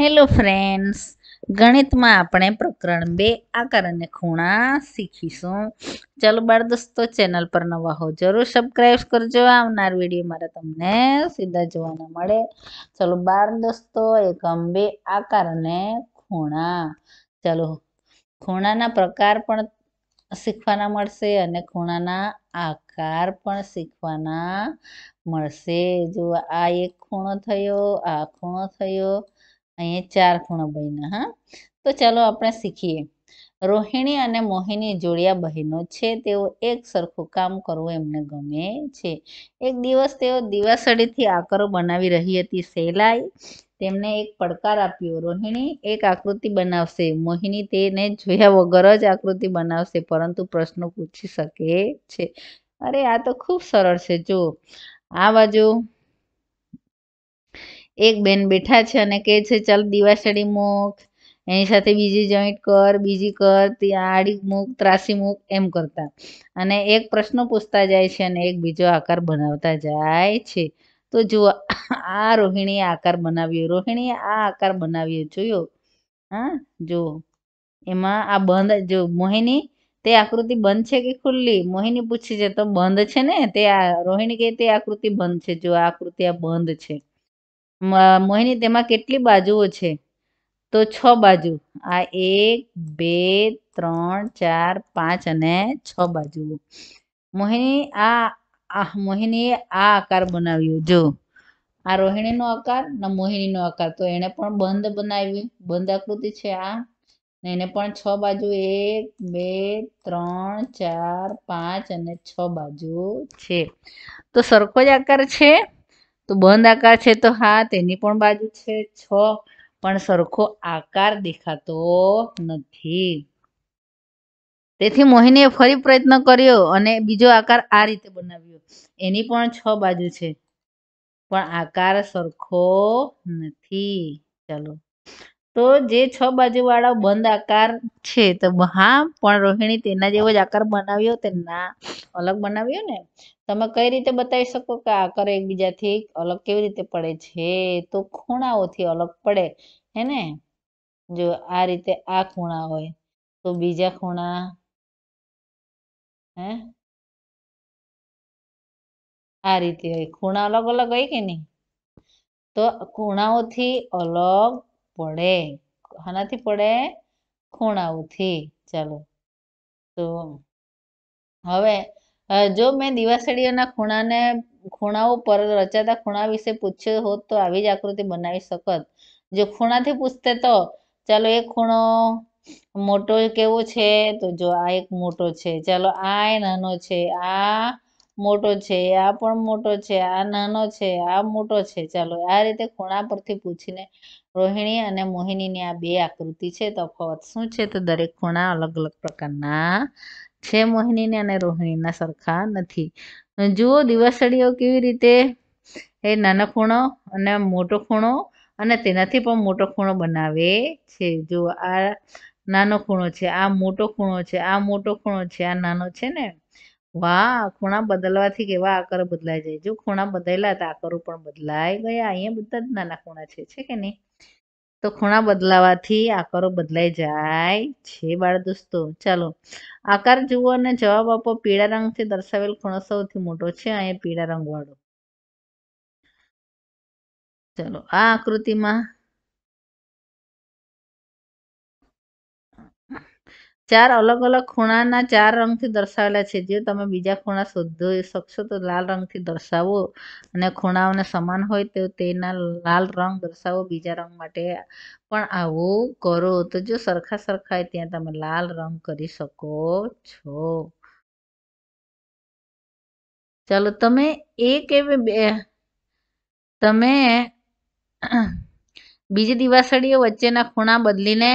hello friends ગણિતમાં આપણે પ્રકરણ બે આકાર અને ખૂણા શીખીશું ચાલો બાળ દોસ્તો ચેનલ પર નવા હો જરૂર સબસ્ક્રાઈબ કરજો આવનાર વિડીયો મારા તમને સીધા જોવાના મળે ચાલો બાળ દોસ્તો એકમ બે આકાર અને ખૂણા ચાલો ખૂણાના પ્રકાર પણ શીખવાના મળશે અને ખૂણાના આકાર પણ શીખવાના મળશે જો આ એક ખૂણો થયો આ ખૂણો થયો અહીંયા ચાર ખૂણા બન્યા હા તો ચાલો આપણે શીખીએ રોહિણી અને મોહિની જોડિયા બહેનો છે તેઓ એક સરખું કામ કરવું એમને ગમે છે એક દિવસ તેઓ દિવાસળીથી આકરો બનાવી રહી હતી સહેલાઈ તેમને એક પડકાર આપ્યો રોહિણી એક આકૃતિ બનાવશે મોહિની તેને જોયા વગર જ આકૃતિ બનાવશે પરંતુ પ્રશ્નો પૂછી શકે છે અરે આ તો ખૂબ સરળ છે જો આ બાજુ એક બેન બેઠા છે અને કહે છે ચાલ દિવાસળી મુખ એની સાથે બીજી જોઈન્ટ કર બીજી કર આડી મૂક ત્રાસી મૂક એમ કરતા અને એક પ્રશ્ન પૂછતા જાય છે અને એક બીજો આકાર બનાવતા જાય છે તો જુઓ આ રોહિણીએ આકાર બનાવ્યો રોહિણીએ આ આકાર બનાવ્યો જોયો હા જુઓ એમાં આ બંધ જો મોહિની તે આકૃતિ બંધ છે કે ખુલ્લી મોહિની પૂછી છે તો બંધ છે ને તે આ રોહિણી કહે તે આકૃતિ બંધ છે જો આ આકૃતિ આ બંધ છે મોહિની તેમાં કેટલી બાજુઓ છે તો છ બાજુ આ એક બે ત્રણ ચાર પાંચ અને છ બાજુઓ મોહિની આ મોહિનીએ આ આકાર બનાવ્યો જો આ રોહિણીનો આકાર ને મોહિનીનો આકાર તો એને પણ બંધ બનાવ્યું બંધ આકૃતિ છે આ ને એને પણ છ બાજુ એક બે ત્રણ ચાર પાંચ અને છ બાજુ છે તો સરખો જ આકાર છે તો બંધ આકાર છે તો હા તેની પણ બાજુ છે છ પણ સરખો આકાર દેખાતો નથી તેથી મોહિનીએ ફરી પ્રયત્ન કર્યો અને બીજો આકાર આ રીતે બનાવ્યો એની પણ છ બાજુ છે પણ આકાર સરખો નથી ચાલો તો જે છ બાજુ વાળા બંધ આકાર છે તો હા પણ રોહિણી તેના જેવો જ આકાર બનાવ્યો તે ના અલગ બનાવ્યો ને તમે કઈ રીતે બતાવી શકો કે આકાર એકબીજાથી અલગ કેવી રીતે પડે છે તો ખૂણાઓથી અલગ પડે હે ને જો આ રીતે આ ખૂણા હોય તો બીજા ખૂણા હે આ રીતે હોય ખૂણા અલગ અલગ હોય કે નહીં તો ખૂણાઓથી અલગ પડે આનાથી પડે ખૂણાઓથી ચાલો તો હવે જો મેં દિવાસળીઓના ખૂણાને ખૂણાઓ પર રચાતા ખૂણા વિશે પૂછ્યું હોત તો આવી જ આકૃતિ બનાવી શકત જો ખૂણાથી પૂછતે તો ચાલો એ ખૂણો મોટો કેવો છે તો જો આ એક મોટો છે ચાલો આ નાનો છે આ મોટો છે આ પણ મોટો છે આ નાનો છે આ મોટો છે ચાલો આ રીતે ખૂણા પરથી પૂછીને રોહિણી અને મોહિનીની આ બે આકૃતિ છે તફાવત શું છે તો દરેક ખૂણા અલગ અલગ પ્રકારના છે મોહિનીને અને રોહિણીના સરખા નથી જુઓ દિવસળીઓ કેવી રીતે એ નાનો ખૂણો અને મોટો ખૂણો અને તેનાથી પણ મોટો ખૂણો બનાવે છે જુઓ આ નાનો ખૂણો છે આ મોટો ખૂણો છે આ મોટો ખૂણો છે આ નાનો છે ને વાહ ખૂણા બદલવાથી કેવા આકારો બદલાઈ જાય જો ખૂણા બદલાયા હતા આકારો પણ બદલાઈ ગયા અહીંયા બધા જ નાના ખૂણા છે છે કે નહીં તો ખૂણા બદલાવાથી આકારો બદલાઈ જાય છે બાળ દોસ્તો ચાલો આકાર જુઓ અને જવાબ આપો પીળા રંગથી દર્શાવેલ ખૂણો સૌથી મોટો છે અહીંયા પીળા રંગવાળો ચાલો આ આકૃતિમાં ચાર અલગ અલગ ખૂણાના ચાર રંગથી દર્શાવેલા છે જે તમે બીજા ખૂણા શોધો શકશો તો લાલ રંગથી દર્શાવો અને ખૂણાઓને સમાન હોય તો તેના લાલ રંગ દર્શાવો બીજા રંગ માટે પણ આવું કરો તો જો સરખા સરખા હોય ત્યાં તમે લાલ રંગ કરી શકો છો ચાલો તમે એક એવી બે તમે બીજી દિવાસળીઓ વચ્ચેના ખૂણા બદલીને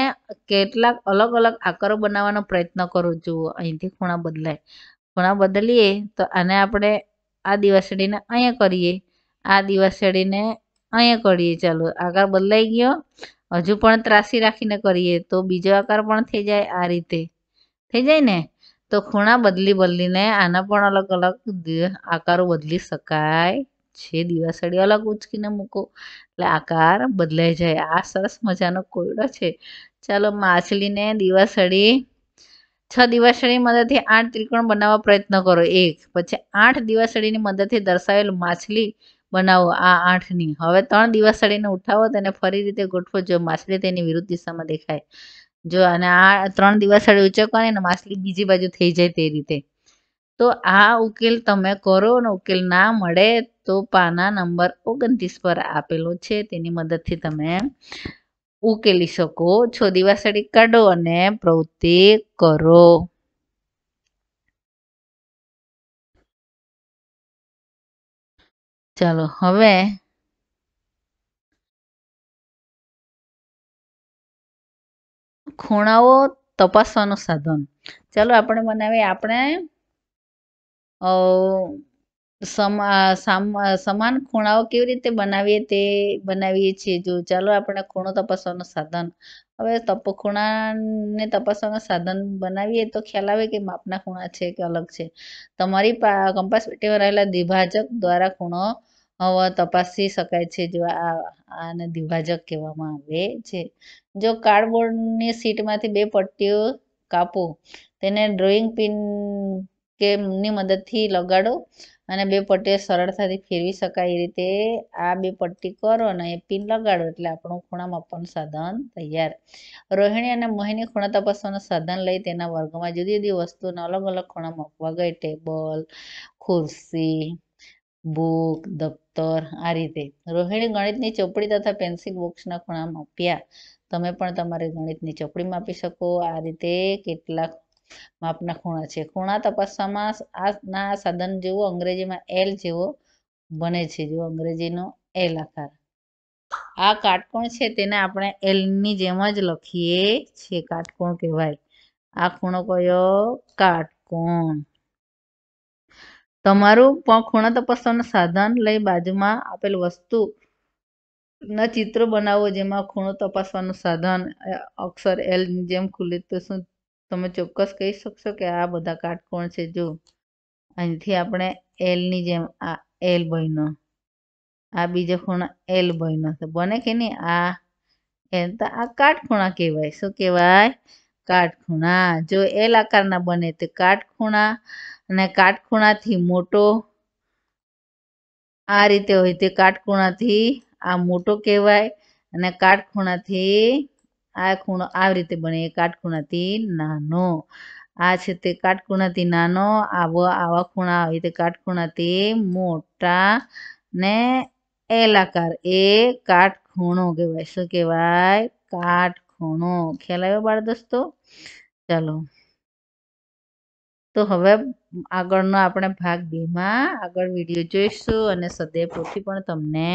કેટલાક અલગ અલગ આકારો બનાવવાનો પ્રયત્ન કરો જુઓ અહીંથી ખૂણા બદલાય ખૂણા બદલીએ તો આને આપણે આ દિવાસળીને અહીંયા કરીએ આ દિવાસળીને અહીંયા કરીએ ચાલો આકાર બદલાઈ ગયો હજુ પણ ત્રાસી રાખીને કરીએ તો બીજો આકાર પણ થઈ જાય આ રીતે થઈ જાય ને તો ખૂણા બદલી બદલીને આના પણ અલગ અલગ આકારો બદલી શકાય છે દિવાસળી અલગ ઉચકીને મૂકો એટલે આકાર બદલાઈ જાય આ સરસ મજાનો કોયડો છે ચાલો માછલીને દિવાસળી છ દિવાસળીની મદદથી આઠ ત્રિકોણ બનાવવા પ્રયત્ન કરો એક પછી આઠ દિવાસળીની મદદથી દર્શાવેલ માછલી બનાવો આ આઠની હવે ત્રણ દિવાસળીને ઉઠાવો તેને ફરી રીતે ગોઠવો જો માછલી તેની વિરુદ્ધ દિશામાં દેખાય જો અને આ ત્રણ દિવાસળી ઉચકવાની અને માછલી બીજી બાજુ થઈ જાય તે રીતે તો આ ઉકેલ તમે કરો અને ઉકેલ ના મળે તો પાના નંબર ઓગણત્રીસ પર આપેલો છે તેની મદદથી તમે ઉકેલી શકો છો દિવાસળી કાઢો અને પ્રવૃત્તિ કરો ચાલો હવે ખૂણાઓ તપાસવાનું સાધન ચાલો આપણે બનાવીએ આપણે સમાન ખૂણાઓ કેવી રીતે બનાવીએ તે બનાવીએ છીએ જો ચાલો આપણે ખૂણો તપાસવાનું સાધન હવે તપ ખૂણાને તપાસવાનું સાધન બનાવીએ તો ખ્યાલ આવે કે માપના ખૂણા છે કે અલગ છે તમારી કંપાસ પેટીમાં રહેલા દ્વિભાજક દ્વારા ખૂણો તપાસી શકાય છે જો આને દ્વિભાજક કહેવામાં આવે છે જો કાર્ડબોર્ડની સીટમાંથી બે પટ્ટીઓ કાપો તેને ડ્રોઈંગ પિન કે ની મદદથી લગાડો અને બે પટ્ટીઓ સરળતાથી ફેરવી શકાય એ રીતે આ બે પટ્ટી કરો અને એ પિન લગાડો એટલે આપણું ખૂણા માપવાનું સાધન તૈયાર રોહિણી અને મોહિની ખૂણા તપાસવાનું સાધન લઈ તેના વર્ગમાં જુદી જુદી વસ્તુના અલગ અલગ ખૂણા માપવા ગઈ ટેબલ ખુરશી બુક દફતર આ રીતે રોહિણી ગણિતની ચોપડી તથા પેન્સિલ બોક્સના ખૂણા માપ્યા તમે પણ તમારી ગણિતની ચોપડી માપી શકો આ રીતે કેટલાક માપના ખૂણા છે ખૂણા તપાસવામાં આ સાધન જેવો અંગ્રેજીમાં એલ જેવો બને છે જો અંગ્રેજીનો એલ આકાર આ કાટકોણ છે તેને આપણે એલની જેમ જ લખીએ છીએ કાટકોણ કહેવાય આ ખૂણો કયો કાટકોણ તમારું ખૂણો તપાસવાનું સાધન લઈ બાજુમાં આપેલ વસ્તુ ના ચિત્ર બનાવો જેમાં ખૂણો તપાસવાનું સાધન અક્ષર એલ જેમ ખુલે તો શું તમે ચોક્કસ કહી શકશો કે આ બધા કાટકોણ છે જો અહીંથી આપણે એલની જેમ આ એલ બન્યો આ બીજો ખૂણા એલ બન્યો તો બને કે નહીં આ એમ તો આ કાટખૂણા કહેવાય શું કહેવાય કાટખૂણા જો એલ આકારના બને તો કાટખૂણા અને કાટખૂણાથી મોટો આ રીતે હોય તે કાટખૂણાથી આ મોટો કહેવાય અને કાટખૂણાથી આ ખૂણો આવી રીતે બને એ કાટખૂણાથી નાનો આ છે તે કાટખૂણાથી નાનો આવો આવા ખૂણા આવી રીતે કાટખૂણાથી મોટા ને એલ આકાર એ કાટખૂણો કહેવાય શું કહેવાય કાટખૂણો ખ્યાલ આવ્યો બાળ દોસ્તો ચાલો તો હવે આગળનો આપણે ભાગ બેમાં આગળ વિડીયો જોઈશું અને સદૈવ પોથી પણ તમને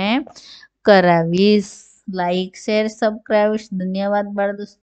કરાવીશ લાઈક શેર સબસ્ક્રાઈબ ધન્યવાદ બાળ દોસ્તો